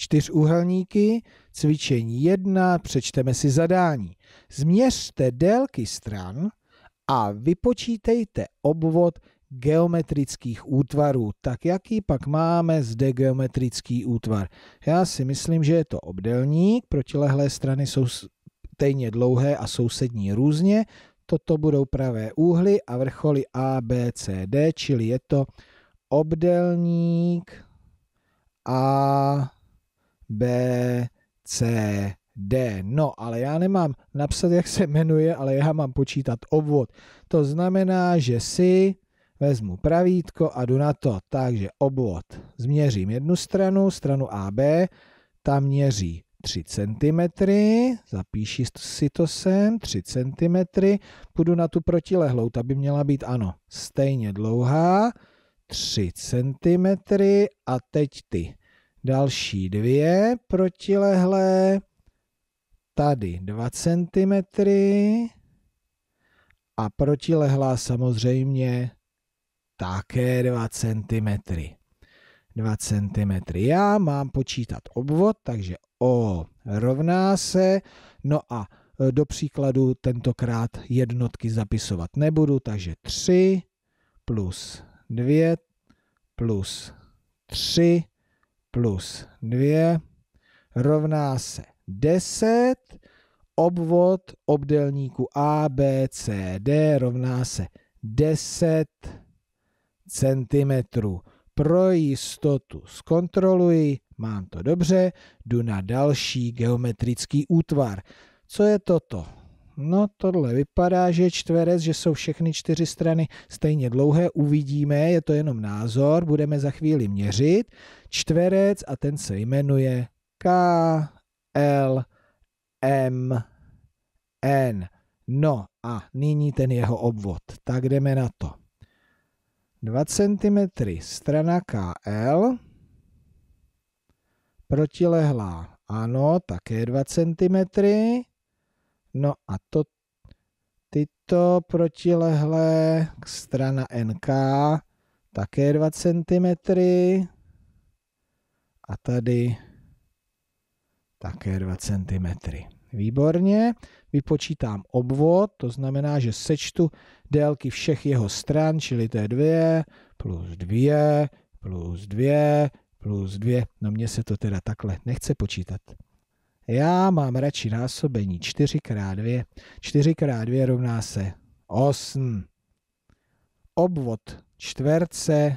čtyřúhelníky, cvičení 1, přečteme si zadání. Změřte délky stran a vypočítejte obvod geometrických útvarů. Tak jaký pak máme zde geometrický útvar? Já si myslím, že je to obdelník, protilehlé strany jsou stejně dlouhé a sousední různě. Toto budou pravé úhly a vrcholy A, B, C, D, čili je to obdelník a B, C, D. No, ale já nemám napsat, jak se jmenuje, ale já mám počítat obvod. To znamená, že si vezmu pravítko a jdu na to. Takže obvod. Změřím jednu stranu, stranu AB, tam měří 3 cm, zapíši si to sem, 3 cm, půjdu na tu protilehlou, ta by měla být, ano, stejně dlouhá, 3 cm a teď ty Další dvě protilehlé, tady 2 cm a protilehlá samozřejmě také 2 cm. 2 cm. Já mám počítat obvod, takže O rovná se, no a do příkladu tentokrát jednotky zapisovat nebudu, takže 3 plus 2 plus 3 plus 2 rovná se 10. Obvod obdélníku ABCD rovná se 10 centimetrů. Pro jistotu zkontroluji, mám to dobře, jdu na další geometrický útvar. Co je toto? No tohle vypadá, že je čtverec, že jsou všechny čtyři strany stejně dlouhé, uvidíme, je to jenom názor, budeme za chvíli měřit. Čtverec a ten se jmenuje K, L, M, N. No a nyní ten jeho obvod. Tak jdeme na to. 2 cm strana KL, protilehlá ano, také 2 cm, No a to, tyto protilehlé strana NK také 2 cm a tady také 2 cm. Výborně, vypočítám obvod, to znamená, že sečtu délky všech jeho stran, čili to je 2 plus 2 plus 2 plus 2. No mně se to teda takhle nechce počítat. Já mám radši násobení 4x2. 4x2 rovná se 8. Obvod čtverce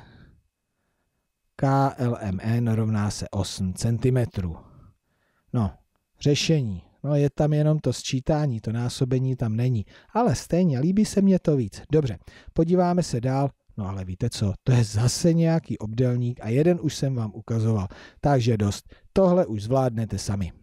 KLMN rovná se 8 cm. No, řešení. No je tam jenom to sčítání, to násobení tam není. Ale stejně líbí se mně to víc. Dobře, podíváme se dál. No ale víte co, to je zase nějaký obdelník a jeden už jsem vám ukazoval. Takže dost. Tohle už zvládnete sami.